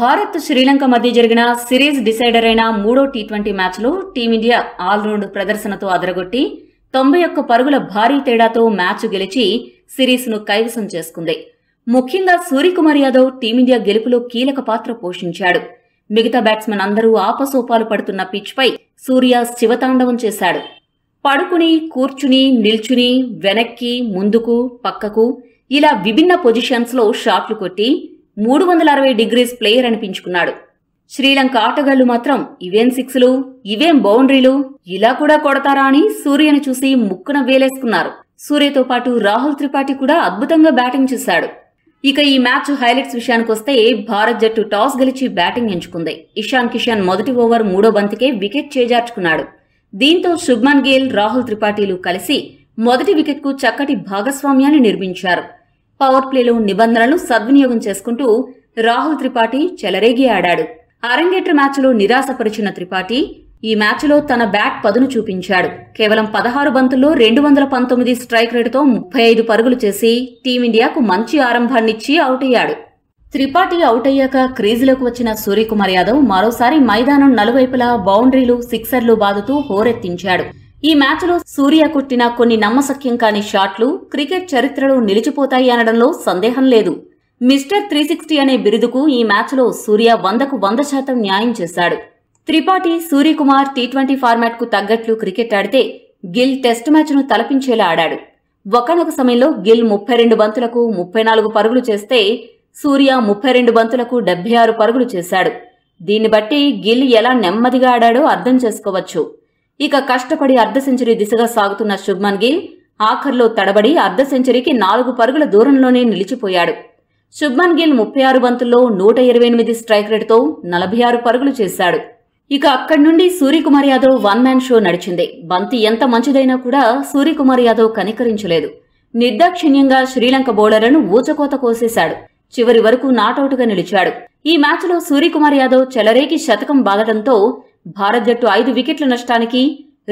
భారత్ శ్రీలంక మధ్య జరిగిన series decider అయిన మూడో టీ ట్వంటీ మ్యాచ్లో టీమిండియా ఆల్రౌండ్ ప్రదర్శనతో అదరగొట్టి తొంభై ఒక్క పరుగుల భారీ తేడాతో మ్యాచ్ గెలిచి సిరీస్ను కైవసం చేసుకుంది ముఖ్యంగా సూర్యకుమార్ యాదవ్ టీమిండియా గెలుపులో కీలక పాత్ర పోషించాడు మిగతా బ్యాట్స్మెన్ అందరూ ఆపసోపాలు పడుతున్న పిచ్పై సూర్య శివతాండవం చేశాడు పడుకుని కూర్చుని నిల్చుని వెనక్కి ముందుకు పక్కకు ఇలా విభిన్న పొజిషన్స్లో షాట్లు కొట్టి మూడు వందల అరవై డిగ్రీస్ ప్లేయర్ అనిపించుకున్నాడు శ్రీలంక ఆటగాళ్లు మాత్రం ఇవేం సిక్స్లు ఇవేం బౌండరీలు ఇలా కూడా కొడతారా అని సూర్యను చూసి ముక్కున వేలేసుకున్నారు సూర్యతో పాటు రాహుల్ త్రిపాఠి కూడా అద్భుతంగా బ్యాటింగ్ చేశాడు ఇక ఈ మ్యాచ్ హైలైట్స్ విషయానికొస్తే భారత్ జట్టు టాస్ గెలిచి బ్యాటింగ్ ఎంచుకుంది ఇషాన్ కిషన్ మొదటి ఓవర్ మూడో బంతికే వికెట్ చేజార్చుకున్నాడు దీంతో శుభ్మన్ గేల్ రాహుల్ త్రిపాఠీలు కలిసి మొదటి వికెట్కు చక్కటి భాగస్వామ్యాన్ని నిర్మించారు పవర్ ప్లేలో నిబంధనలు సద్వినియోగం చేసుకుంటూ రాహుల్ త్రిపాఠి చెలరేగి ఆడాడు అరంగేట్ర మ్యాచ్లో నిరాశపరిచిన త్రిపాఠి ఈ మ్యాచ్లో తన బ్యాట్ పదును చూపించాడు కేవలం పదహారు బంతుల్లో రెండు వందల పంతొమ్మిది స్ట్రైక్ రేటుతో ముప్పై ఐదు పరుగులు చేసి టీమిండియాకు మంచి ఆరంభాన్నిచ్చి అవుట్ అయ్యాడు త్రిపాఠి అవుట్ అయ్యాక క్రీజులోకి వచ్చిన సూర్యకుమార్ యాదవ్ మరోసారి మైదానం నలువైపులా బౌండరీలు సిక్సర్లు బాదుతూ హోరెత్తించాడు ఈ మ్యాచ్లో సూర్య కొట్టిన కొన్ని నమ్మసక్యం కాని షాట్లు క్రికెట్ చరిత్రలో నిలిచిపోతాయి అనడంలో సందేహం లేదు మిస్టర్ త్రీ సిక్స్టీ అనే బిరుదుకు ఈ మ్యాచ్లో సూర్య వందకు వంద శాతం న్యాయం చేశాడు త్రిపాఠి సూర్యకుమార్ టీ ట్వంటీ ఫార్మాట్కు తగ్గట్లు క్రికెట్ ఆడితే గిల్ టెస్ట్ మ్యాచ్ను తలపించేలా ఆడాడు ఒకనొక సమయంలో గిల్ ముప్పై రెండు బంతులకు ముప్పై నాలుగు పరుగులు చేస్తే సూర్య ముప్పై రెండు బంతులకు డెబ్బై ఆరు పరుగులు చేశాడు దీన్ని బట్టి గిల్ ఎలా నెమ్మదిగా ఆడాడో అర్థం చేసుకోవచ్చు ఇక కష్టపడి అర్ధ సెంచరీ దిశగా సాగుతున్న శుభ్మన్ గిల్ ఆఖర్లో తడబడి అర్ధ సెంచరీకి నాలుగు పరుగుల దూరంలోనే నిలిచిపోయాడు శుభ్మన్ గిల్ ముప్పై ఆరు బంతుల్లో నూట ఇరవై ఎనిమిది స్ట్రైక్ రేట్తో నలభై ఆరు పరుగులు చేశాడు ఇక అక్కడి నుండి Suryakumar Yadav one man show నడిచింది బంతి ఎంత మంచిదైనా కూడా సూర్యకుమార్ యాదవ్ కనికరించలేదు నిర్దాక్షిణ్యంగా శ్రీలంక బౌలర్లను ఊచకోత కోసేశాడు చివరి వరకు నాటౌట్గా నిలిచాడు ఈ మ్యాచ్లో సూర్యకుమార్ యాదవ్ చెలరేకి శతకం బాదటంతో భారత్ జట్టు ఐదు వికెట్ల నష్టానికి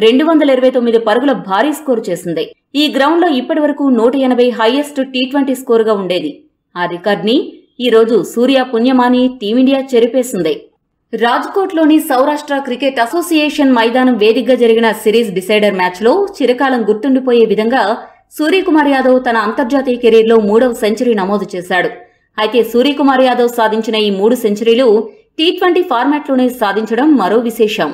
రెండు వందల ఇరవై తొమ్మిది పరుగుల భారీ స్కోరు చేసింది ఈ గ్రౌండ్లో ఇప్పటి వరకు నూట ఎనభై హైయెస్ట్ టీ ట్వంటీ స్కోరుగా ఉండేది ఆ రికార్డ్ని ఈరోజు సూర్య పుణ్యమాని టీమిండియా చెరిపేసింది రాజ్కోట్లోని సౌరాష్ట్ర క్రికెట్ అసోసియేషన్ మైదానం వేదికగా జరిగిన సిరీస్ డిసైడర్ మ్యాచ్లో చిరకాలం గుర్తుండిపోయే విధంగా సూర్యకుమార్ యాదవ్ తన అంతర్జాతీయ కెరీర్లో మూడవ సెంచరీ నమోదు చేశాడు అయితే సూర్యకుమార్ యాదవ్ సాధించిన ఈ మూడు సెంచరీలు టీ ట్వంటీ ఫార్మాట్లోనే సాధించడం మరో విశేషం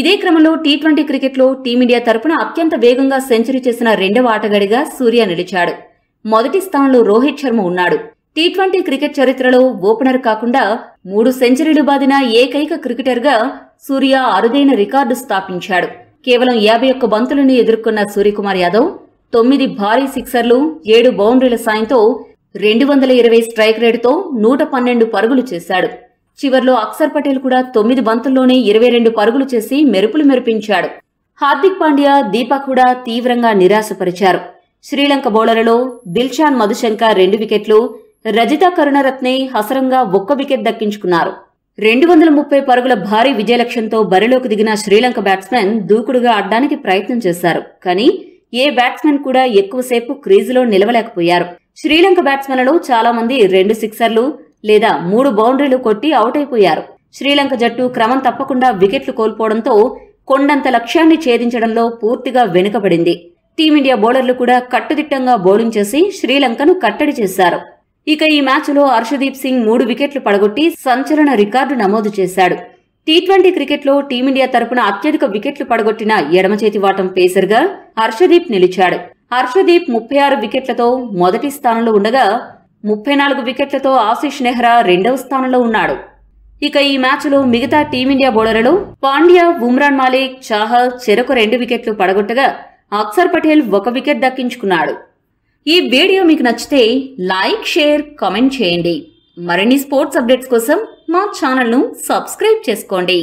ఇదే క్రమంలో టీ ట్వంటీ క్రికెట్లో టీమిండియా తరపున అత్యంత వేగంగా సెంచరీ చేసిన రెండవ ఆటగాడిగా సూర్య నిలిచాడు మొదటి స్థానంలో రోహిత్ శర్మ ఉన్నాడు టీ ట్వంటీ క్రికెట్ చరిత్రలో ఓపెనర్ కాకుండా మూడు సెంచరీలు బాదిన ఏకైక క్రికెటర్గా సూర్య అరుదైన రికార్డు స్థాపించాడు కేవలం యాభై ఒక్క బంతులను ఎదుర్కొన్న సూర్యకుమార్ యాదవ్ తొమ్మిది భారీ సిక్సర్లు ఏడు బౌండరీల సాయంతో రెండు వందల ఇరవై స్ట్రైక్ రేటుతో నూట పన్నెండు పరుగులు చేశాడు చివర్లో అక్సర్ పటేల్ కూడా తొమ్మిది బంతుల్లోనే ఇరవై రెండు పరుగులు చేసి మెరుపులు మెరిపించాడు హార్దిక్ పాండ్యా దీపక్ కూడా తీవ్రంగా నిరాశపరిచారు శ్రీలంక బౌలర్లలో దిల్షాన్ మధుశంకర్ రెండు వికెట్లు రజిత కరుణరత్నే హసరంగా ఒక్క వికెట్ దక్కించుకున్నారు రెండు వందల ముప్పై పరుగుల భారీ విజయలక్ష్యంతో బరిలోకి దిగిన శ్రీలంక బ్యాట్స్మెన్ దూకుడుగా ఆడడానికి ప్రయత్నం చేశారు కానీ ఏ బ్యాట్స్మెన్ కూడా ఎక్కువసేపు క్రీజులో నిలవలేకపోయారు శ్రీలంక బ్యాట్స్మెన్లలో చాలా మంది రెండు సిక్సర్లు లేదా మూడు బౌండరీలు కొట్టి అవుట్ అయిపోయారు శ్రీలంక జట్టు క్రమం తప్పకుండా వికెట్లు కోల్పోవడంతో కొండంత లక్ష్యాన్ని ఛేదించడంలో పూర్తిగా వెనుకబడింది టీమిండియా బౌలర్లు కూడా కట్టుదిట్టంగా బౌలింగ్ చేసి శ్రీలంకను కట్టడి చేశారు ఇక ఈ మ్యాచ్లో హర్షదీప్ సింగ్ మూడు వికెట్లు పడగొట్టి సంచలన రికార్డు నమోదు చేశాడు టీ ట్వంటీ క్రికెట్లో టీమిండియా తరపున అత్యధిక వికెట్లు పడగొట్టిన ఎడమ చేతివాటం పేసర్గా హర్షదీప్ నిలిచాడు హర్షదీప్ ముప్పై ఆరు వికెట్లతో మొదటి స్థానంలో ఉండగా ముప్పై నాలుగు వికెట్లతో ఆశీష్ నెహ్రా రెండవ స్థానంలో ఉన్నాడు ఇక ఈ మ్యాచ్లో మిగతా టీమిండియా బౌలర్లలో పాండ్యా బుమ్రాన్ మాలిక్ చాహల్ చెరకు రెండు వికెట్లు పడగొట్టగా అక్సర్ పటేల్ ఒక వికెట్ దక్కించుకున్నాడు ఈ వీడియో మీకు నచ్చితే లైక్ షేర్ కామెంట్ చేయండి మరిన్ని స్పోర్ట్స్ అప్డేట్స్ కోసం మా ఛానల్ను సబ్స్క్రైబ్ చేసుకోండి